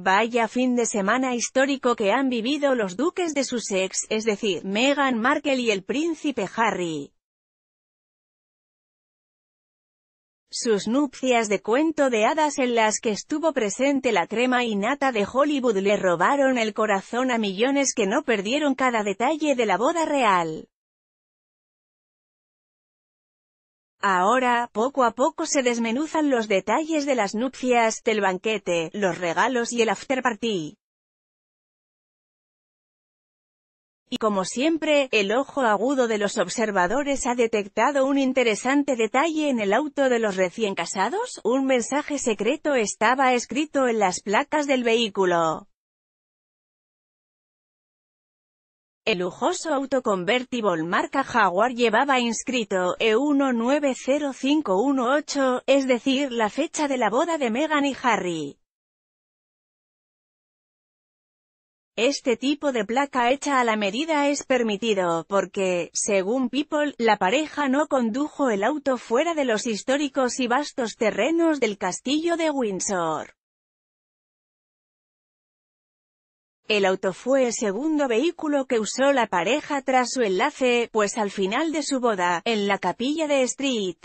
Vaya fin de semana histórico que han vivido los duques de Sussex, es decir, Meghan Markle y el príncipe Harry. Sus nupcias de cuento de hadas en las que estuvo presente la crema innata de Hollywood le robaron el corazón a millones que no perdieron cada detalle de la boda real. Ahora, poco a poco se desmenuzan los detalles de las nupcias, del banquete, los regalos y el afterparty. Y como siempre, el ojo agudo de los observadores ha detectado un interesante detalle en el auto de los recién casados, un mensaje secreto estaba escrito en las placas del vehículo. El lujoso auto convertible marca Jaguar llevaba inscrito E190518, es decir, la fecha de la boda de Meghan y Harry. Este tipo de placa hecha a la medida es permitido, porque, según People, la pareja no condujo el auto fuera de los históricos y vastos terrenos del castillo de Windsor. El auto fue el segundo vehículo que usó la pareja tras su enlace, pues al final de su boda, en la capilla de Street,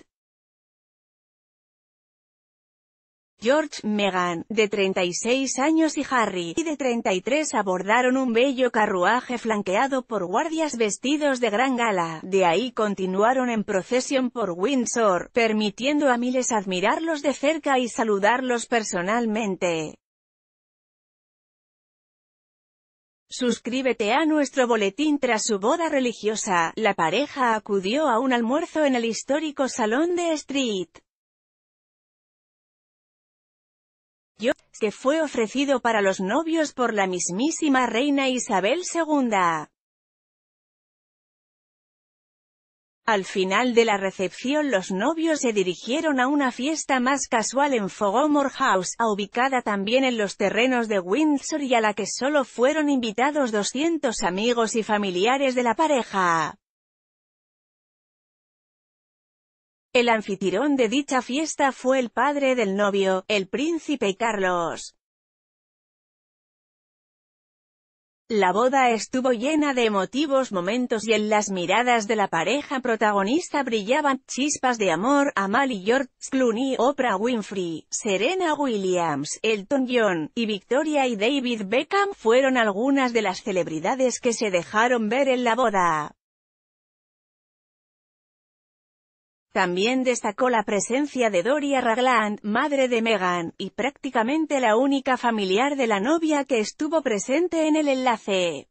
George, Meghan, de 36 años y Harry, de 33 abordaron un bello carruaje flanqueado por guardias vestidos de gran gala. De ahí continuaron en procesión por Windsor, permitiendo a miles admirarlos de cerca y saludarlos personalmente. Suscríbete a nuestro boletín tras su boda religiosa, la pareja acudió a un almuerzo en el histórico Salón de Street. que fue ofrecido para los novios por la mismísima reina Isabel II. Al final de la recepción los novios se dirigieron a una fiesta más casual en Fogomor House, ubicada también en los terrenos de Windsor y a la que solo fueron invitados 200 amigos y familiares de la pareja. El anfitrión de dicha fiesta fue el padre del novio, el príncipe Carlos. La boda estuvo llena de emotivos momentos y en las miradas de la pareja protagonista brillaban chispas de amor. y George Clooney, Oprah Winfrey, Serena Williams, Elton John, y Victoria y David Beckham fueron algunas de las celebridades que se dejaron ver en la boda. También destacó la presencia de Doria Ragland, madre de Meghan, y prácticamente la única familiar de la novia que estuvo presente en el enlace.